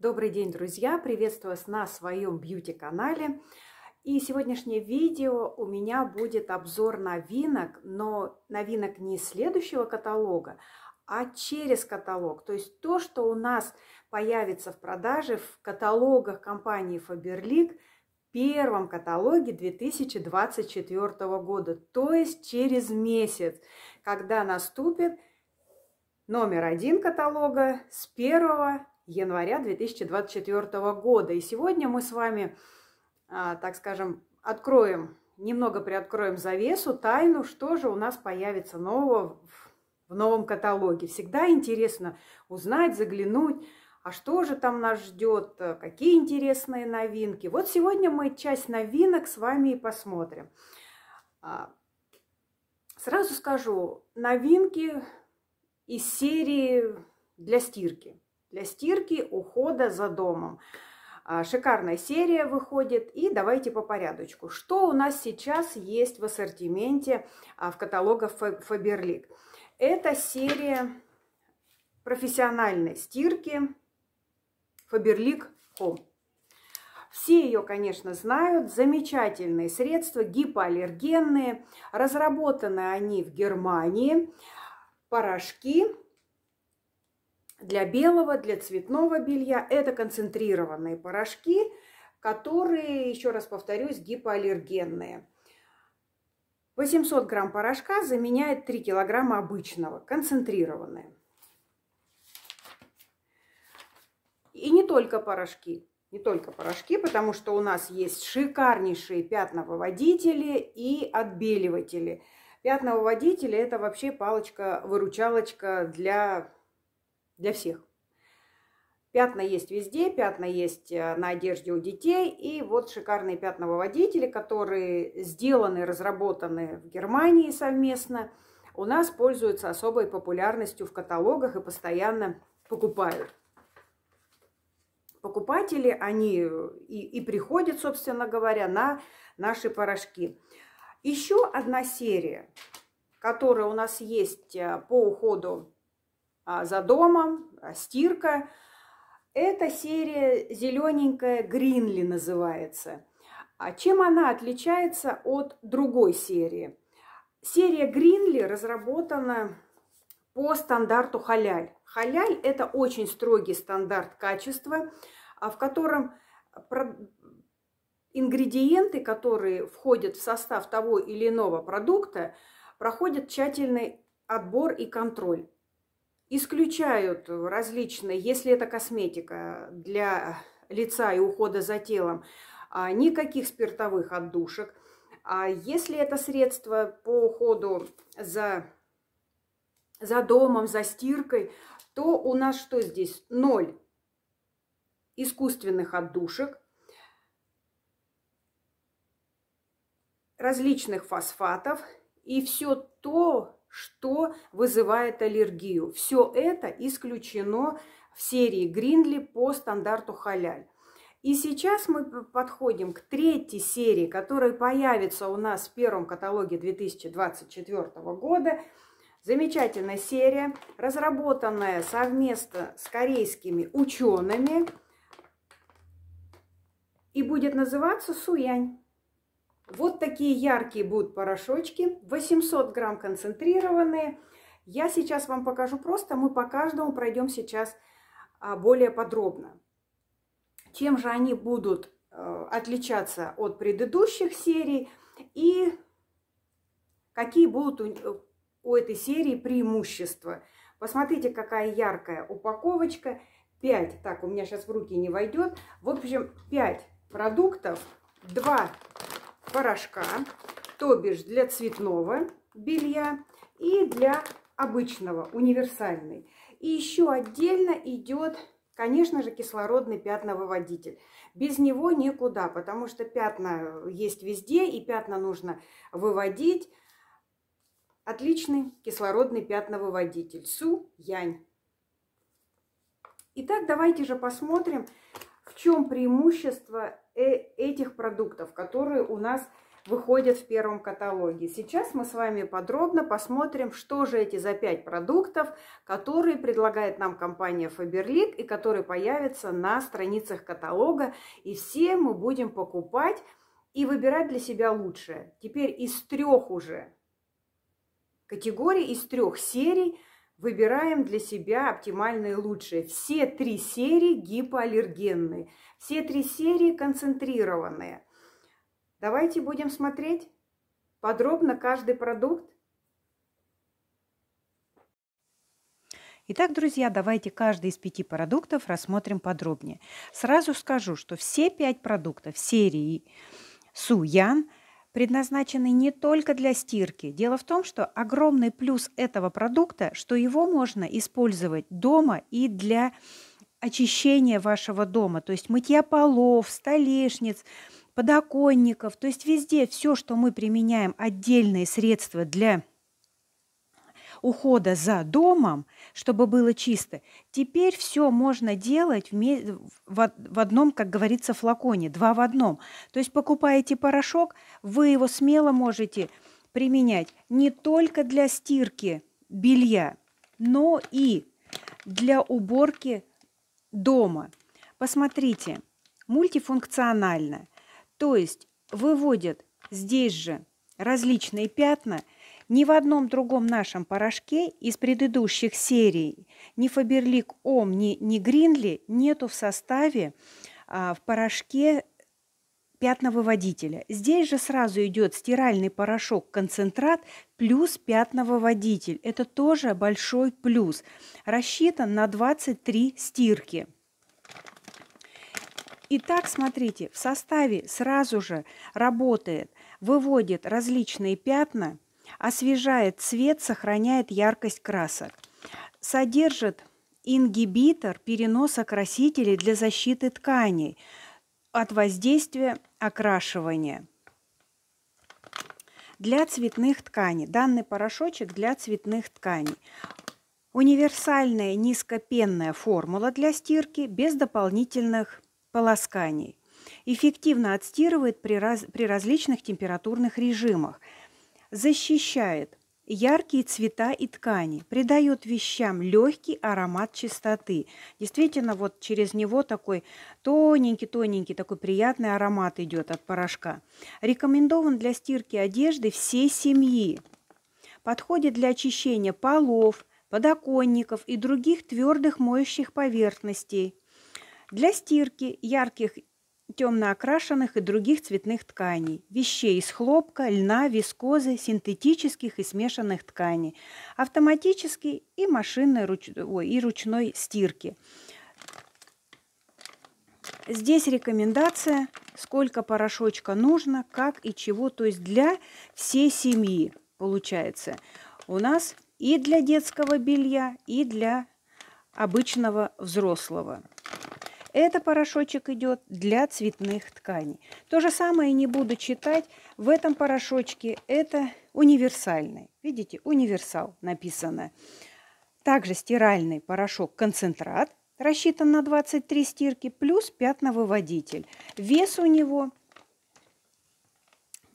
Добрый день, друзья! Приветствую вас на своем бьюти-канале. И сегодняшнее видео у меня будет обзор новинок, но новинок не следующего каталога, а через каталог. То есть то, что у нас появится в продаже в каталогах компании Faberlic в первом каталоге 2024 года, то есть через месяц, когда наступит номер один каталога с 1 января 2024 года. И сегодня мы с вами, а, так скажем, откроем, немного приоткроем завесу, тайну, что же у нас появится нового в новом каталоге. Всегда интересно узнать, заглянуть, а что же там нас ждет, э, какие интересные новинки. Вот сегодня мы часть новинок с вами и посмотрим. А, сразу скажу, новинки из серии для стирки для стирки, ухода за домом. А, шикарная серия выходит. И давайте по порядочку. Что у нас сейчас есть в ассортименте а, в каталогах Faberlic? Это серия профессиональной стирки Faberlic Home. Все ее, конечно, знают. Замечательные средства, гипоаллергенные. Разработаны они в Германии. Порошки для белого, для цветного белья. Это концентрированные порошки, которые, еще раз повторюсь, гипоаллергенные. 800 грамм порошка заменяет 3 килограмма обычного, концентрированные. И не только порошки, не только порошки, потому что у нас есть шикарнейшие пятновыводители и отбеливатели. Пятновыводители – это вообще палочка-выручалочка для для всех. Пятна есть везде, пятна есть э, на одежде у детей. И вот шикарные пятновыводители, которые сделаны, разработаны в Германии совместно, у нас пользуются особой популярностью в каталогах и постоянно покупают. Покупатели, они э, и, и приходят, собственно говоря, на наши порошки. Еще одна серия, которая у нас есть э, по уходу а, за домом, а, стирка. Эта серия зелененькая Гринли называется. А чем она отличается от другой серии? Серия Гринли разработана по стандарту халяль. Халяль – это очень строгий стандарт качества, а, в котором ингредиенты, которые входят в состав того или иного продукта, проходят тщательный отбор и контроль исключают различные, если это косметика для лица и ухода за телом, а, никаких спиртовых отдушек. А если это средство по уходу за, за домом, за стиркой, то у нас что здесь? Ноль искусственных отдушек, различных фосфатов и все то, что вызывает аллергию. Все это исключено в серии Гринли по стандарту халяль. И сейчас мы подходим к третьей серии, которая появится у нас в первом каталоге 2024 года. Замечательная серия, разработанная совместно с корейскими учеными и будет называться «Суянь». Вот такие яркие будут порошочки, 800 грамм концентрированные. Я сейчас вам покажу просто, мы по каждому пройдем сейчас а, более подробно. Чем же они будут э, отличаться от предыдущих серий и какие будут у, этой серии преимущества. Посмотрите, какая яркая упаковочка. 5, так, у меня сейчас в руки не войдет. В общем, 5 продуктов, 2 порошка, то бишь для цветного белья и для обычного, универсальный. И еще отдельно идет, конечно же, кислородный пятновыводитель. Без него никуда, потому что пятна есть везде, и пятна нужно выводить. Отличный кислородный пятновыводитель Су Янь. Итак, давайте же посмотрим, в чем преимущество Э, этих продуктов, которые у нас выходят в первом каталоге. Сейчас мы с вами подробно посмотрим, что же эти за пять продуктов, которые предлагает нам компания Faberlic и которые появятся на страницах каталога. И все мы будем покупать и выбирать для себя лучшее. Теперь из трех уже категорий, из трех серий выбираем для себя оптимальные лучшие. Все три серии гипоаллергенные, все три серии концентрированные. Давайте будем смотреть подробно каждый продукт. Итак, друзья, давайте каждый из пяти продуктов рассмотрим подробнее. Сразу скажу, что все пять продуктов серии Суян – предназначены не только для стирки. Дело в том, что огромный плюс этого продукта, что его можно использовать дома и для очищения вашего дома, то есть мытья полов, столешниц, подоконников, то есть везде все, что мы применяем отдельные средства для ухода за домом, чтобы было чисто, теперь все можно делать в, в одном, как говорится, флаконе, два в одном. То есть покупаете порошок, вы его смело можете применять не только для стирки белья, но и для уборки дома. Посмотрите, мультифункционально. То есть выводят здесь же различные пятна – ни в одном другом нашем порошке из предыдущих серий ни Фаберлик Ом, ни, ни Гринли нету в составе а, в порошке пятновыводителя. Здесь же сразу идет стиральный порошок концентрат плюс пятновыводитель. Это тоже большой плюс. Рассчитан на 23 стирки. Итак, смотрите, в составе сразу же работает, выводит различные пятна – освежает цвет, сохраняет яркость красок. Содержит ингибитор переноса красителей для защиты тканей от воздействия окрашивания. Для цветных тканей. Данный порошочек для цветных тканей. Универсальная низкопенная формула для стирки без дополнительных полосканий. Эффективно отстирывает при, раз, при различных температурных режимах – защищает яркие цвета и ткани, придает вещам легкий аромат чистоты. Действительно, вот через него такой тоненький-тоненький, такой приятный аромат идет от порошка. Рекомендован для стирки одежды всей семьи. Подходит для очищения полов, подоконников и других твердых моющих поверхностей. Для стирки ярких темно окрашенных и других цветных тканей, вещей из хлопка, льна, вискозы, синтетических и смешанных тканей, автоматической и машинной руч... Ой, и ручной стирки. Здесь рекомендация, сколько порошочка нужно, как и чего, то есть для всей семьи получается. У нас и для детского белья, и для обычного взрослого. Это порошочек идет для цветных тканей. То же самое не буду читать. В этом порошочке это универсальный. Видите, универсал написано. Также стиральный порошок-концентрат, рассчитан на 23 стирки, плюс пятновыводитель. Вес у него...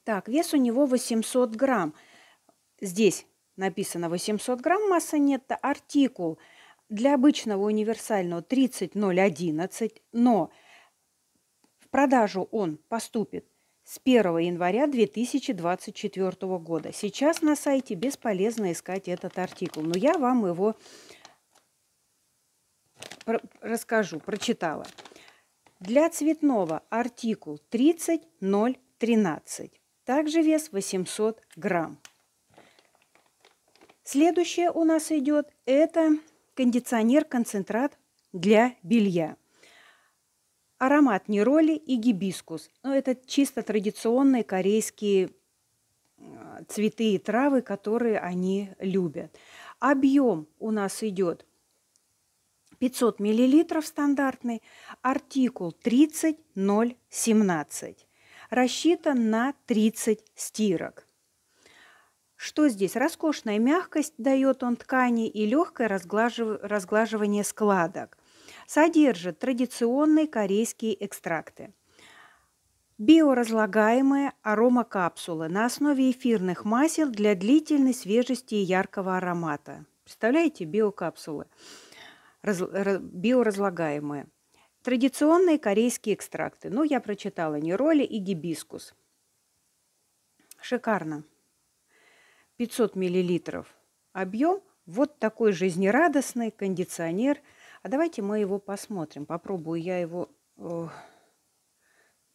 Так, вес у него 800 грамм. Здесь написано 800 грамм, масса нет, артикул – для обычного универсального 30011, но в продажу он поступит с 1 января 2024 года. Сейчас на сайте бесполезно искать этот артикул, но я вам его про расскажу, прочитала. Для цветного артикул 30013. Также вес 800 грамм. Следующее у нас идет это кондиционер-концентрат для белья. Аромат нероли и гибискус. Ну, это чисто традиционные корейские цветы и травы, которые они любят. Объем у нас идет 500 мл стандартный, артикул 30017. Рассчитан на 30 стирок. Что здесь? Роскошная мягкость дает он ткани и легкое разглажив... разглаживание складок. Содержит традиционные корейские экстракты. Биоразлагаемые аромакапсулы на основе эфирных масел для длительной свежести и яркого аромата. Представляете, биокапсулы, раз, раз, биоразлагаемые. Традиционные корейские экстракты. Ну, я прочитала нейроли и гибискус. Шикарно. 500 мл. Объем вот такой жизнерадостный кондиционер. А давайте мы его посмотрим. Попробую я его э,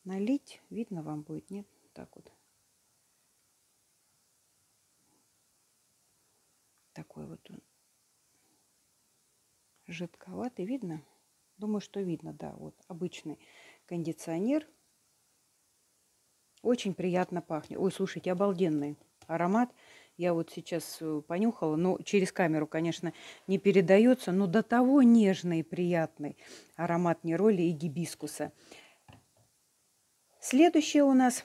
налить. Видно вам будет, нет? Так вот. Такой вот он. Жидковатый, видно? Думаю, что видно, да. Вот обычный кондиционер. Очень приятно пахнет. Ой, слушайте, обалденный аромат. Я вот сейчас э, понюхала, но через камеру, конечно, не передается, но до того нежный и приятный аромат нероли и гибискуса. Следующее у нас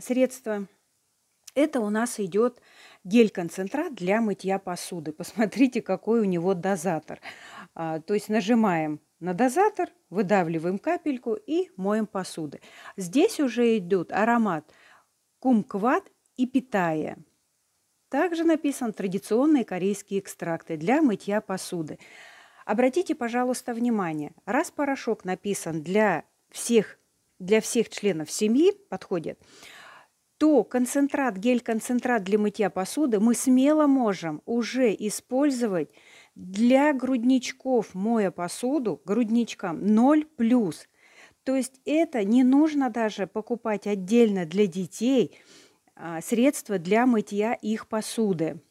средство – это у нас идет гель-концентрат для мытья посуды. Посмотрите, какой у него дозатор. А, то есть нажимаем на дозатор, выдавливаем капельку и моем посуды. Здесь уже идет аромат кумкват и питая. Также написан традиционные корейские экстракты для мытья посуды. Обратите, пожалуйста, внимание, раз порошок написан для всех, для всех членов семьи, подходит, то концентрат, гель-концентрат для мытья посуды мы смело можем уже использовать для грудничков, моя посуду, грудничкам 0+. То есть это не нужно даже покупать отдельно для детей – а, средства для мытья их посуды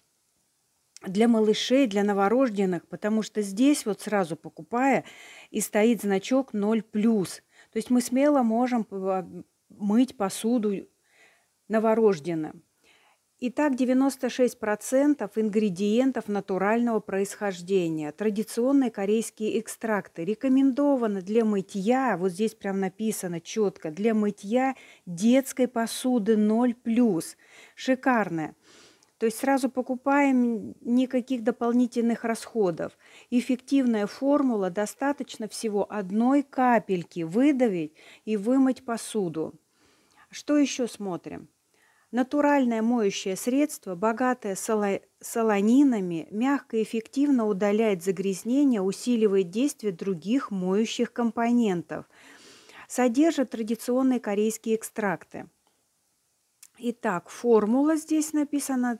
для малышей, для новорожденных, потому что здесь вот сразу покупая и стоит значок 0+. То есть мы смело можем а, мыть посуду новорожденным. Итак, 96% ингредиентов натурального происхождения, традиционные корейские экстракты, рекомендованы для мытья, вот здесь прям написано четко, для мытья детской посуды 0+. Шикарное. То есть сразу покупаем никаких дополнительных расходов. Эффективная формула, достаточно всего одной капельки выдавить и вымыть посуду. Что еще смотрим? Натуральное моющее средство, богатое солонинами, мягко и эффективно удаляет загрязнения, усиливает действие других моющих компонентов. Содержит традиционные корейские экстракты. Итак, формула здесь написана.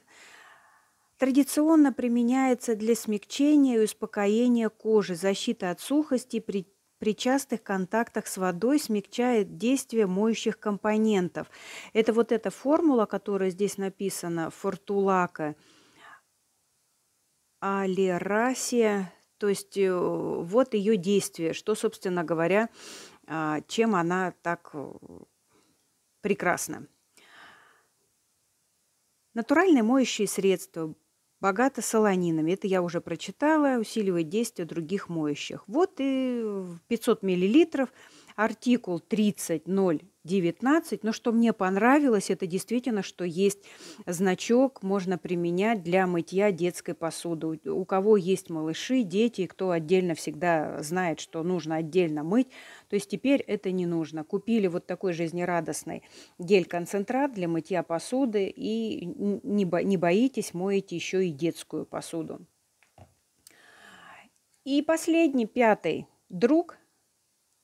Традиционно применяется для смягчения и успокоения кожи, защиты от сухости, при при частых контактах с водой смягчает действие моющих компонентов. Это вот эта формула, которая здесь написана, фортулака, алерасия, то есть э, вот ее действие, что, собственно говоря, а, чем она так э, прекрасна. Натуральные моющие средства богата солонинами. Это я уже прочитала, усиливает действие других моющих. Вот и 500 миллилитров – артикул 30.0.19, но что мне понравилось, это действительно, что есть значок, можно применять для мытья детской посуды. У кого есть малыши, дети, кто отдельно всегда знает, что нужно отдельно мыть, то есть теперь это не нужно. Купили вот такой жизнерадостный гель-концентрат для мытья посуды и не, не боитесь, моете еще и детскую посуду. И последний, пятый друг –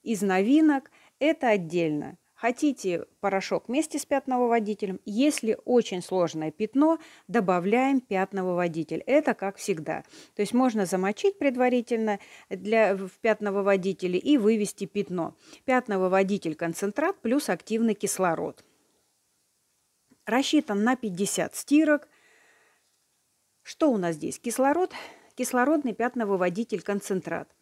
из новинок это отдельно. Хотите порошок вместе с пятновыводителем? Если очень сложное пятно, добавляем пятновыводитель. Это как всегда. То есть можно замочить предварительно для, в пятновыводителе и вывести пятно. Пятновыводитель концентрат плюс активный кислород. Рассчитан на 50 стирок. Что у нас здесь? Кислород, кислородный пятновыводитель концентрат –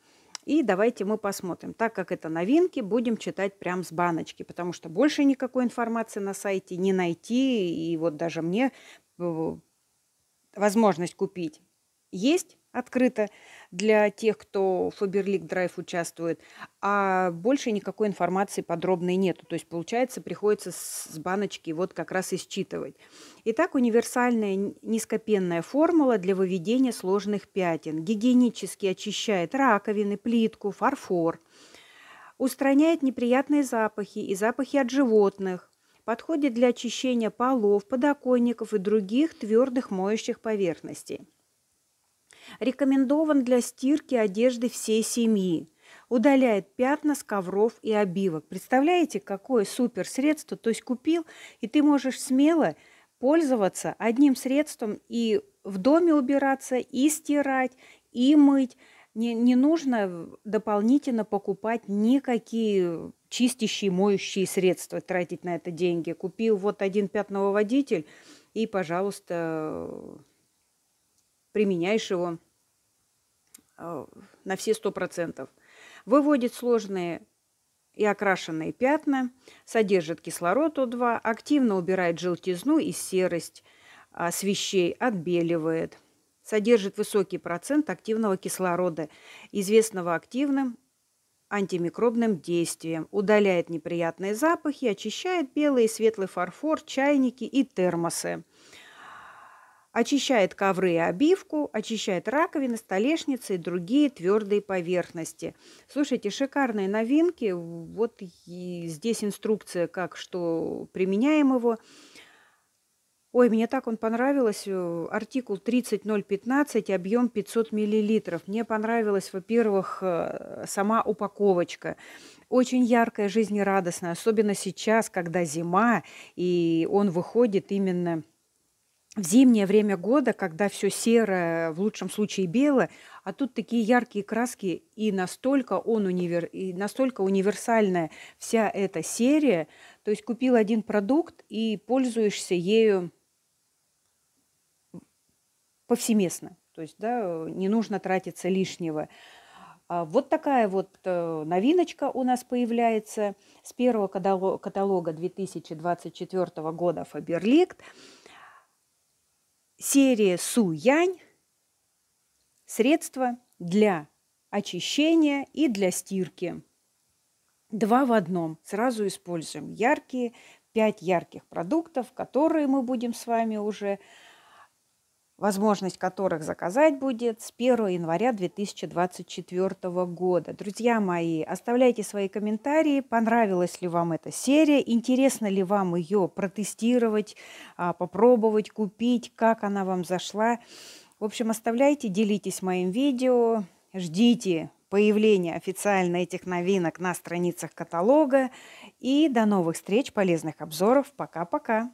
и давайте мы посмотрим. Так как это новинки, будем читать прям с баночки, потому что больше никакой информации на сайте не найти. И вот даже мне э, возможность купить есть, открыто для тех, кто в Фаберлик Драйв участвует, а больше никакой информации подробной нету. То есть, получается, приходится с баночки вот как раз и считывать. Итак, универсальная низкопенная формула для выведения сложных пятен. Гигиенически очищает раковины, плитку, фарфор. Устраняет неприятные запахи и запахи от животных. Подходит для очищения полов, подоконников и других твердых моющих поверхностей. Рекомендован для стирки одежды всей семьи. Удаляет пятна с ковров и обивок. Представляете, какое супер средство? То есть купил, и ты можешь смело пользоваться одним средством и в доме убираться, и стирать, и мыть. Не, не нужно дополнительно покупать никакие чистящие, моющие средства, тратить на это деньги. Купил вот один пятновыводитель, и, пожалуйста, применяешь его э, на все сто процентов. Выводит сложные и окрашенные пятна, содержит кислород О2, активно убирает желтизну и серость а, с вещей, отбеливает, содержит высокий процент активного кислорода, известного активным антимикробным действием, удаляет неприятные запахи, очищает белый и светлый фарфор, чайники и термосы очищает ковры и обивку, очищает раковины, столешницы и другие твердые поверхности. Слушайте, шикарные новинки. Вот здесь инструкция, как что применяем его. Ой, мне так он понравился. Э, артикул 30015, объем 500 миллилитров. Мне понравилась, во-первых, э, сама упаковочка очень яркая, жизнерадостная, особенно сейчас, когда зима, и он выходит именно в зимнее время года, когда все серое, в лучшем случае белое, а тут такие яркие краски, и настолько, он универ... и настолько универсальная вся эта серия. То есть купил один продукт и пользуешься ею повсеместно. То есть да, не нужно тратиться лишнего. А вот такая вот э, новиночка у нас появляется с первого каталога 2024 года «Фаберликт». Серия Су-Янь – средства для очищения и для стирки. Два в одном. Сразу используем яркие, пять ярких продуктов, которые мы будем с вами уже возможность которых заказать будет с 1 января 2024 года. Друзья мои, оставляйте свои комментарии, понравилась ли вам эта серия, интересно ли вам ее протестировать, а, попробовать, купить, как она вам зашла. В общем, оставляйте, делитесь моим видео, ждите появления официально этих новинок на страницах каталога. И до новых встреч, полезных обзоров. Пока-пока!